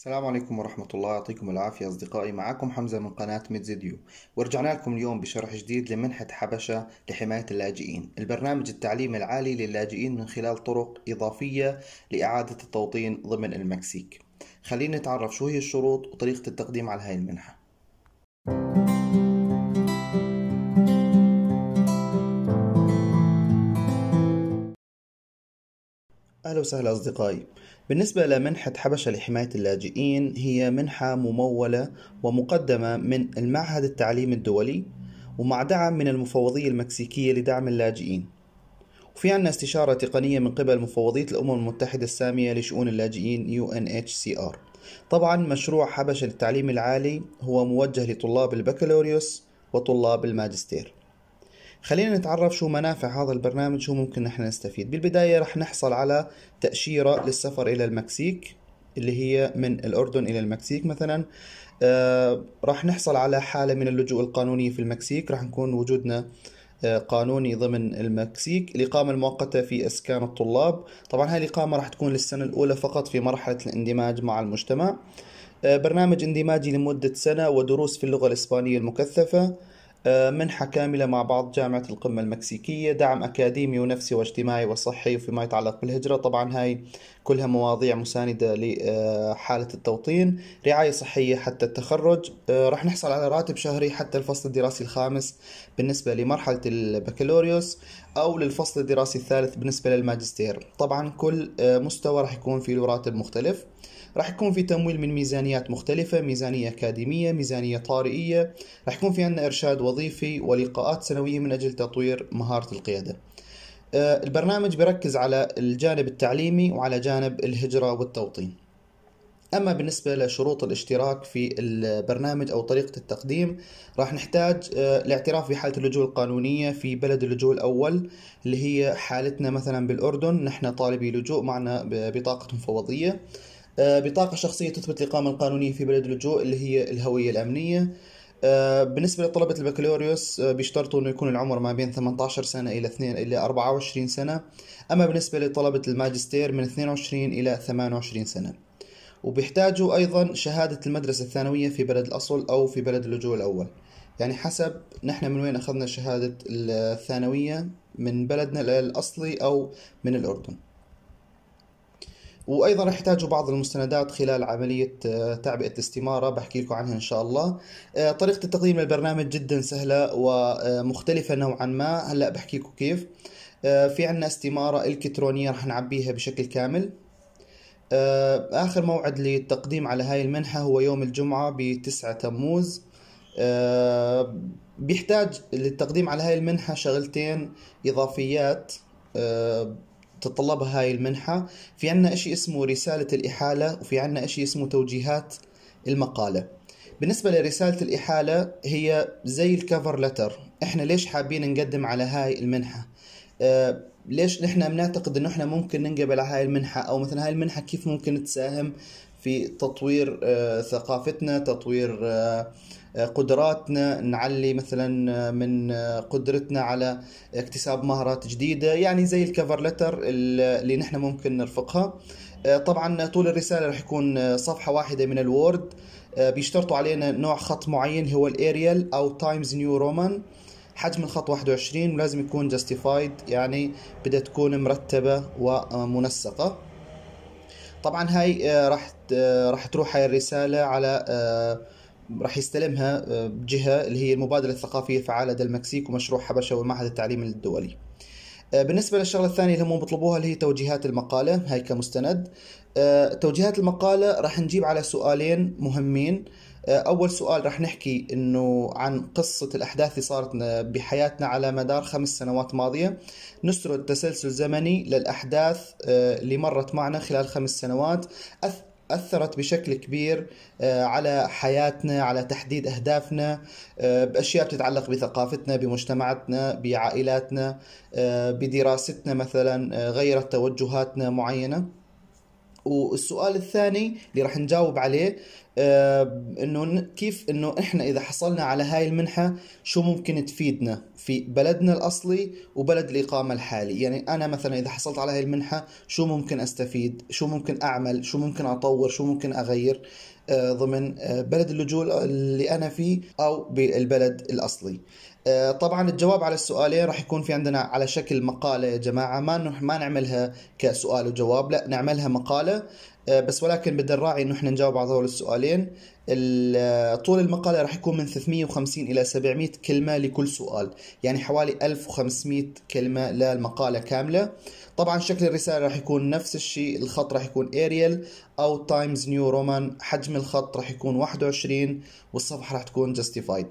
السلام عليكم ورحمة الله يعطيكم العافية أصدقائي معكم حمزة من قناة ميدزيديو ورجعنا لكم اليوم بشرح جديد لمنحة حبشة لحماية اللاجئين البرنامج التعليمي العالي للاجئين من خلال طرق إضافية لإعادة التوطين ضمن المكسيك خلينا نتعرف شو هي الشروط وطريقة التقديم على هاي المنحة أهلا وسهلا أصدقائي بالنسبة لمنحة حبشة لحماية اللاجئين هي منحة ممولة ومقدمة من المعهد التعليمي الدولي ومع دعم من المفوضية المكسيكية لدعم اللاجئين وفي عنا استشارة تقنية من قبل مفوضية الأمم المتحدة السامية لشؤون اللاجئين UNHCR طبعا مشروع حبشة للتعليم العالي هو موجه لطلاب البكالوريوس وطلاب الماجستير خلينا نتعرف شو منافع هذا البرنامج شو ممكن نحن نستفيد بالبداية رح نحصل على تأشيرة للسفر إلى المكسيك اللي هي من الأردن إلى المكسيك مثلا آه راح نحصل على حالة من اللجوء القانوني في المكسيك راح نكون وجودنا آه، قانوني ضمن المكسيك الإقامة المؤقتة في إسكان الطلاب طبعا هاي الإقامة راح تكون للسنة الأولى فقط في مرحلة الاندماج مع المجتمع آه، برنامج اندماجي لمدة سنة ودروس في اللغة الإسبانية المكثفة آه، منحة كاملة مع بعض جامعة القمة المكسيكية دعم أكاديمي ونفسي واجتماعي وصحي فيما يتعلق بالهجرة طبعا هاي كلها مواضيع مساندة لحالة آه، التوطين رعاية صحية حتى التخرج آه، راح نحصل على راتب شهري حتى الفصل الدراسي الخامس بالنسبة لمرحلة البكالوريوس أو للفصل الدراسي الثالث بالنسبة للماجستير طبعا كل آه، مستوى راح يكون فيه راتب مختلف راح يكون في تمويل من ميزانيات مختلفة ميزانية أكاديمية ميزانية طارئية راح يكون في عندنا إرشاد وظيفي ولقاءات سنوية من أجل تطوير مهارة القيادة آه، البرنامج بيركز على الجانب التعليمي وعلى جانب الهجرة والتوطين أما بالنسبة لشروط الاشتراك في البرنامج أو طريقة التقديم راح نحتاج آه، الاعتراف بحالة اللجوء القانونية في بلد اللجوء الأول اللي هي حالتنا مثلا بالأردن نحن طالبي لجوء معنا بطاقة مفوضية آه، بطاقة شخصية تثبت الإقامة القانونية في بلد اللجوء اللي هي الهوية الأمنية آه، بالنسبة لطلبة البكالوريوس آه، بيشترطوا انه يكون العمر ما بين 18 سنة الى 2 الى 24 سنة، اما بالنسبة لطلبة الماجستير من 22 الى 28 سنة. وبيحتاجوا ايضا شهادة المدرسة الثانوية في بلد الاصل او في بلد اللجوء الاول. يعني حسب نحن من وين اخذنا شهادة الثانوية من بلدنا الاصلي او من الاردن. وايضا رح يحتاجوا بعض المستندات خلال عمليه آه، تعبئه الاستماره بحكي لكم عنها ان شاء الله آه، طريقه التقديم للبرنامج جدا سهله ومختلفه نوعا ما هلا بحكي لكم كيف آه، في عنا استماره الكترونيه رح نعبيها بشكل كامل آخر موعد للتقديم على هاي المنحة هو يوم الجمعة ب 9 تموز بيحتاج للتقديم على هاي المنحة شغلتين إضافيات تتطلبها هاي المنحة في عنا إشي اسمه رسالة الإحالة وفي عنا إشي اسمه توجيهات المقالة بالنسبة لرسالة الإحالة هي زي الكفر لتر إحنا ليش حابين نقدم على هاي المنحة أه ليش نحن بنعتقد انه احنا ممكن ننقبل على هاي المنحة او مثلا هاي المنحة كيف ممكن تساهم في تطوير آه ثقافتنا تطوير آه آه، قدراتنا نعلي مثلا آه، من آه، قدرتنا على اكتساب مهارات جديدة يعني زي الكفر لتر اللي نحن ممكن نرفقها طبعا طول الرسالة راح يكون صفحة واحدة من الوورد بيشترطوا علينا نوع خط معين هو الاريال او تايمز نيو رومان حجم الخط 21 ولازم يكون جاستيفايد يعني بدها تكون مرتبة ومنسقة طبعا هاي راح راح تروح هاي الرسالة على راح يستلمها آه، جهة اللي هي المبادرة الثقافية الفعالة لدى المكسيك ومشروع حبشة والمعهد التعليمي الدولي آه، بالنسبة للشغلة الثانية اللي هم بيطلبوها اللي هي توجيهات المقالة هاي كمستند آه، توجيهات المقالة راح نجيب على سؤالين مهمين أول سؤال راح نحكي إنه عن قصة الأحداث اللي صارت بحياتنا على مدار خمس سنوات ماضية نسرد تسلسل زمني للأحداث اللي مرت معنا خلال خمس سنوات أثرت بشكل كبير آه، على حياتنا على تحديد أهدافنا آه، بأشياء بتتعلق بثقافتنا بمجتمعاتنا بعائلاتنا آه، بدراستنا مثلا غيرت توجهاتنا معينة والسؤال الثاني اللي راح نجاوب عليه آه، انه كيف انه احنا اذا حصلنا على هاي المنحه شو ممكن تفيدنا في بلدنا الاصلي وبلد الاقامه الحالي يعني انا مثلا اذا حصلت على هاي المنحه شو ممكن استفيد شو ممكن اعمل شو ممكن اطور شو ممكن اغير آه، ضمن آه، بلد اللجوء اللي انا فيه او بالبلد الاصلي آه، طبعا الجواب على السؤالين إيه، راح يكون في عندنا على شكل مقاله يا جماعه ما ما نعملها كسؤال وجواب لا نعملها مقاله آه، بس ولكن بدنا نراعي انه احنا نجاوب على هذول السؤالين آه، طول المقاله راح يكون من 350 الى 700 كلمه لكل سؤال يعني حوالي 1500 كلمه للمقاله كامله طبعا شكل الرساله راح يكون نفس الشيء الخط راح يكون اريال او تايمز نيو رومان حجم الخط راح يكون 21 والصفحه راح تكون جاستيفايد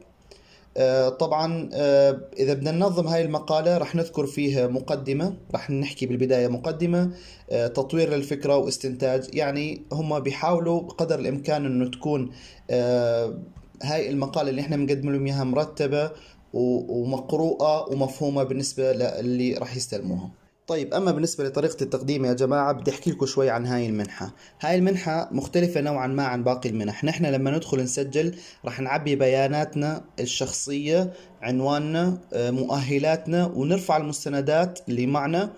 آه، طبعا آه، اذا بدنا ننظم هاي المقاله رح نذكر فيها مقدمه رح نحكي بالبدايه مقدمه آه، تطوير للفكره واستنتاج يعني هم بيحاولوا بقدر الامكان انه تكون هاي المقاله اللي احنا بنقدم لهم اياها مرتبه ومقروءه ومفهومه بالنسبه للي رح يستلموها طيب أما بالنسبة لطريقة التقديم يا جماعة بدي أحكي لكم شوي عن هاي المنحة هاي المنحة مختلفة نوعا ما عن باقي المنح نحن لما ندخل نسجل رح نعبي بياناتنا الشخصية عنواننا آه، مؤهلاتنا ونرفع المستندات اللي معنا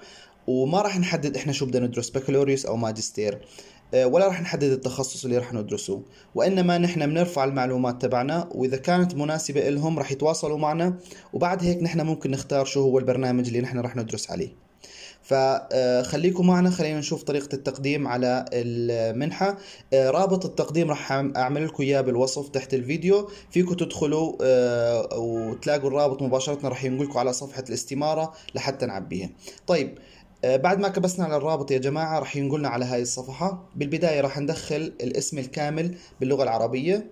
وما رح نحدد احنا شو بدنا ندرس بكالوريوس او ماجستير آه، ولا رح نحدد التخصص اللي رح ندرسه وإنما نحن بنرفع المعلومات تبعنا وإذا كانت مناسبة لهم رح يتواصلوا معنا وبعد هيك نحن ممكن نختار شو هو البرنامج اللي نحن رح ندرس عليه فخليكم معنا خلينا نشوف طريقة التقديم على المنحة آه، رابط التقديم راح أعمل لكم إياه بالوصف تحت الفيديو فيكم تدخلوا آه، وتلاقوا الرابط مباشرة راح ينقلكوا على صفحة الاستمارة لحتى نعبيها طيب آه، بعد ما كبسنا على الرابط يا جماعة راح ينقلنا على هاي الصفحة بالبداية راح ندخل الاسم الكامل باللغة العربية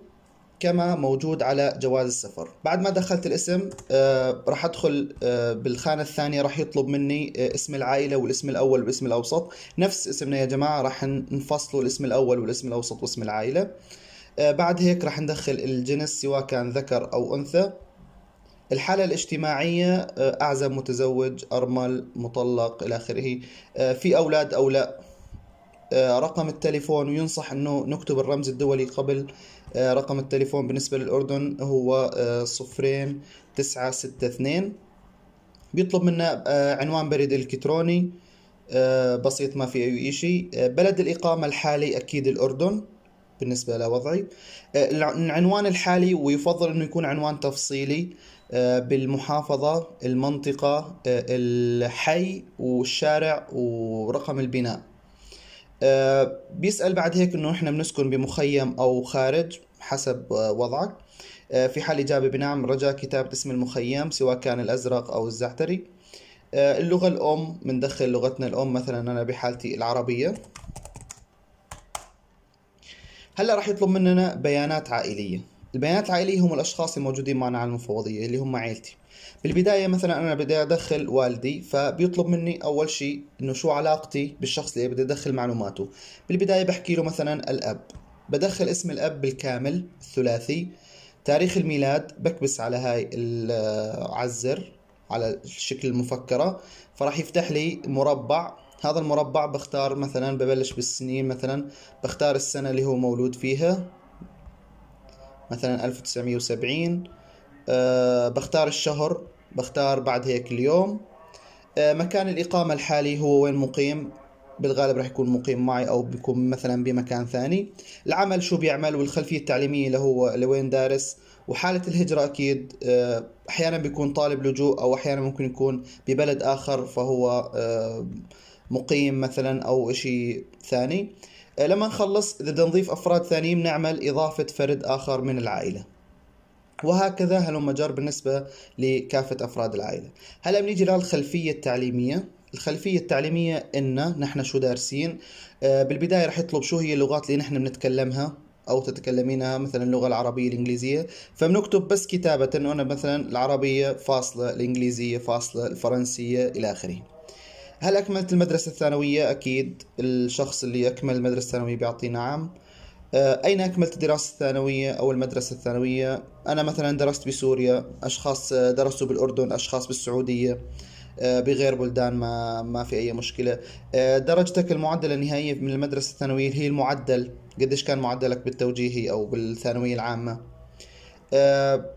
كما موجود على جواز السفر بعد ما دخلت الاسم آه، راح ادخل آه، بالخانه الثانيه راح يطلب مني آه، اسم العائله والاسم الاول والاسم الاوسط نفس اسمنا يا جماعه راح نفصله الاسم الاول والاسم الاوسط واسم العائله بعد هيك راح ندخل الجنس سواء كان ذكر او انثى الحالة الاجتماعية أعزب متزوج أرمل مطلق إلى آخره في أولاد أو لا رقم التليفون وينصح أنه نكتب الرمز الدولي قبل آه، رقم التليفون بالنسبة للأردن هو آه، صفرين تسعة ستة اثنين بيطلب منا آه، عنوان بريد إلكتروني بسيط ما في أي شيء بلد الإقامة الحالي أكيد الأردن بالنسبة لوضعي العنوان الحالي ويفضل أنه يكون عنوان تفصيلي بالمحافظة المنطقة الحي والشارع ورقم البناء آه، بيسأل بعد هيك انه احنا بنسكن بمخيم او خارج حسب آه، وضعك آه، في حال إجابة بنعم رجاء كتابة اسم المخيم سواء كان الأزرق أو الزعتري اللغة الأم بندخل لغتنا الأم مثلا أنا بحالتي العربية هلا راح يطلب مننا بيانات عائلية البيانات العائلية هم الأشخاص الموجودين معنا على المفوضية اللي هم عائلتي البداية مثلا أنا بدي أدخل والدي فبيطلب مني أول شيء إنه شو علاقتي بالشخص اللي بدي أدخل معلوماته بالبداية بحكي له مثلا الأب بدخل اسم الأب بالكامل الثلاثي تاريخ الميلاد بكبس على هاي العزر على الشكل المفكرة فراح يفتح لي مربع هذا المربع بختار مثلا ببلش بالسنين مثلا بختار السنة اللي هو مولود فيها مثلا 1970 أه بختار الشهر بختار بعد هيك اليوم أه مكان الإقامة الحالي هو وين مقيم بالغالب راح يكون مقيم معي أو بيكون مثلا بمكان ثاني العمل شو بيعمل والخلفية التعليمية اللي هو لوين دارس وحالة الهجرة أكيد آه، أحيانا بيكون طالب لجوء أو أحيانا ممكن يكون ببلد آخر فهو آه، مقيم مثلا أو إشي ثاني آه، لما نخلص إذا بدنا نضيف أفراد ثانيين نعمل إضافة فرد آخر من العائلة وهكذا هلم جار بالنسبة لكافة أفراد العائلة هلأ بنيجي للخلفية التعليمية الخلفية التعليمية إن نحن شو دارسين آه، بالبداية رح يطلب شو هي اللغات اللي نحن بنتكلمها او تتكلمينها مثلا اللغه العربيه الانجليزيه فبنكتب بس كتابه انه انا مثلا العربيه فاصله الانجليزيه فاصله الفرنسيه الى اخره هل اكملت المدرسه الثانويه اكيد الشخص اللي اكمل المدرسه الثانويه بيعطي نعم آه، أين أكملت الدراسة الثانوية أو المدرسة الثانوية أنا مثلا درست بسوريا أشخاص آه، درسوا بالأردن أشخاص بالسعودية آه، بغير بلدان ما ما في اي مشكله درجتك المعدله النهائيه من المدرسه الثانويه هي المعدل قديش كان معدلك بالتوجيهي او بالثانويه العامه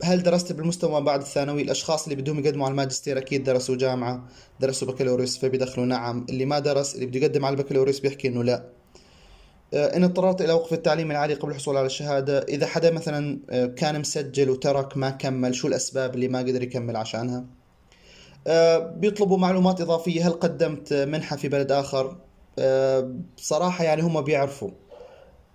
هل درست بالمستوى بعد الثانوي الاشخاص اللي بدهم يقدموا على الماجستير اكيد درسوا جامعه درسوا بكالوريوس فبيدخلوا نعم اللي ما درس اللي بده يقدم على البكالوريوس بيحكي انه لا آه، إن اضطررت إلى وقف التعليم العالي قبل الحصول على الشهادة إذا حدا مثلا آه، كان مسجل وترك ما كمل شو الأسباب اللي ما قدر يكمل عشانها آه، بيطلبوا معلومات إضافية هل قدمت منحة في بلد آخر بصراحة يعني هم بيعرفوا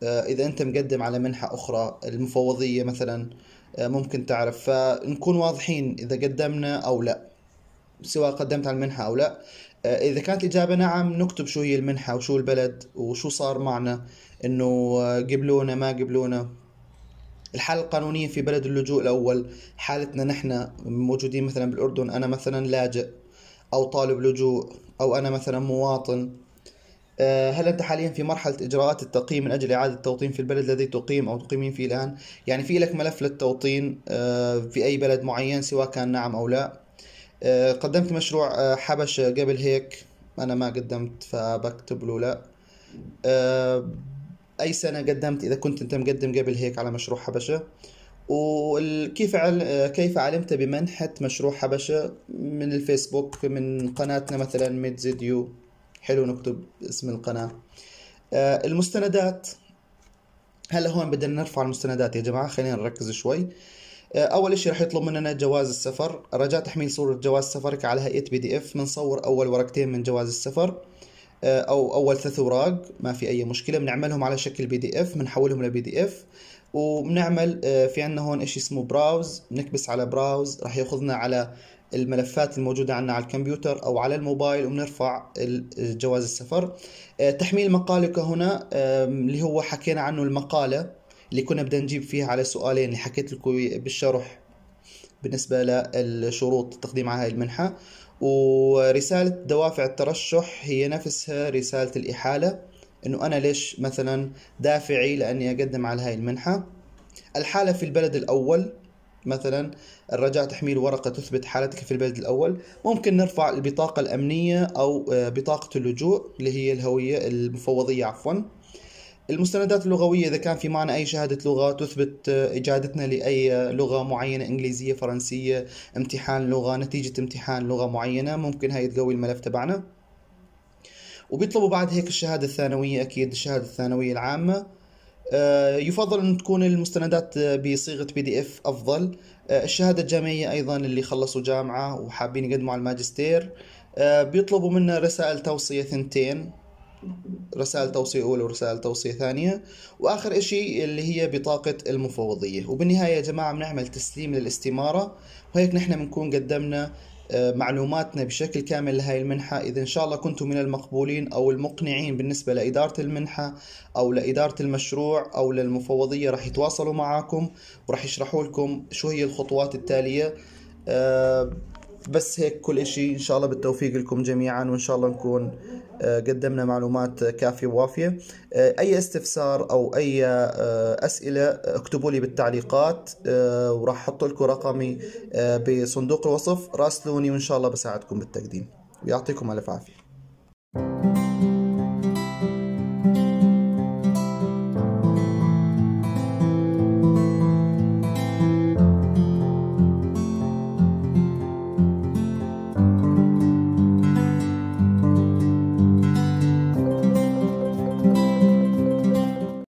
إذا أنت مقدم على منحة أخرى المفوضية مثلا ممكن تعرف فنكون واضحين إذا قدمنا أو لا سواء قدمت على المنحة أو لا آه، إذا كانت الإجابة نعم نكتب شو هي المنحة وشو البلد وشو صار معنا إنه آه، قبلونا ما قبلونا الحالة القانونية في بلد اللجوء الأول حالتنا نحن موجودين مثلا بالأردن أنا مثلا لاجئ أو طالب لجوء أو أنا مثلا مواطن آه، هل أنت حاليا في مرحلة إجراءات التقييم من أجل إعادة التوطين في البلد الذي تقيم أو تقيمين فيه الآن يعني في لك ملف للتوطين في أي بلد معين سواء كان نعم أو لا آه، قدمت مشروع آه، حبش قبل هيك أنا ما قدمت فبكتب له لأ آه، أي سنة قدمت إذا كنت أنت مقدم قبل هيك على مشروع حبشة وكيف كيف علمت بمنحة مشروع حبشة من الفيسبوك من قناتنا مثلا ميد زيديو حلو نكتب اسم القناة المستندات هلا هون بدنا نرفع المستندات يا جماعة خلينا نركز شوي آه، اول شيء راح يطلب مننا جواز السفر رجاء تحميل صوره جواز سفرك على هيئه بي دي اف بنصور اول ورقتين من جواز السفر آه، او اول ثلاث اوراق ما في اي مشكله بنعملهم على شكل بي دي اف بنحولهم لبي دي اف وبنعمل آه، في عندنا هون شيء اسمه براوز بنكبس على براوز راح ياخذنا على الملفات الموجودة عندنا على الكمبيوتر أو على الموبايل وبنرفع جواز السفر تحميل مقالك هنا اللي هو حكينا عنه المقالة اللي كنا بدنا نجيب فيها على سؤالين اللي حكيت لكم بالشرح بالنسبة للشروط التقديم على هاي المنحة ورسالة دوافع الترشح هي نفسها رسالة الإحالة إنه أنا ليش مثلا دافعي لأني أقدم على هاي المنحة الحالة في البلد الأول مثلا الرجاء تحميل ورقة تثبت حالتك في البلد الأول ممكن نرفع البطاقة الأمنية أو آه، بطاقة اللجوء اللي هي الهوية المفوضية عفوا المستندات اللغوية إذا كان في معنا أي شهادة لغة تثبت آه، إجادتنا لأي آه، لغة معينة إنجليزية فرنسية امتحان لغة نتيجة امتحان لغة معينة ممكن هاي تقوي الملف تبعنا وبيطلبوا بعد هيك الشهادة الثانوية أكيد الشهادة الثانوية العامة آه، يفضل أن تكون المستندات بصيغة بي دي إف أفضل الشهادة الجامعية أيضا اللي خلصوا جامعة وحابين يقدموا على الماجستير بيطلبوا منا رسائل توصية ثنتين رسائل توصية أولى ورسائل توصية ثانية وآخر إشي اللي هي بطاقة المفوضية وبالنهاية يا جماعة بنعمل تسليم للاستمارة وهيك نحن بنكون قدمنا آه، معلوماتنا بشكل كامل لهذه المنحة إذا إن شاء الله كنتم من المقبولين أو المقنعين بالنسبة لإدارة المنحة أو لإدارة المشروع أو للمفوضية رح يتواصلوا معاكم ورح يشرحوا لكم شو هي الخطوات التالية آه، بس هيك كل إشي إن شاء الله بالتوفيق لكم جميعا وإن شاء الله نكون آه، قدمنا معلومات كافية ووافية آه، أي استفسار أو أي آه، أسئلة اكتبوا لي بالتعليقات وراح أحط لكم رقمي بصندوق الوصف راسلوني وإن شاء الله بساعدكم بالتقديم ويعطيكم ألف عافية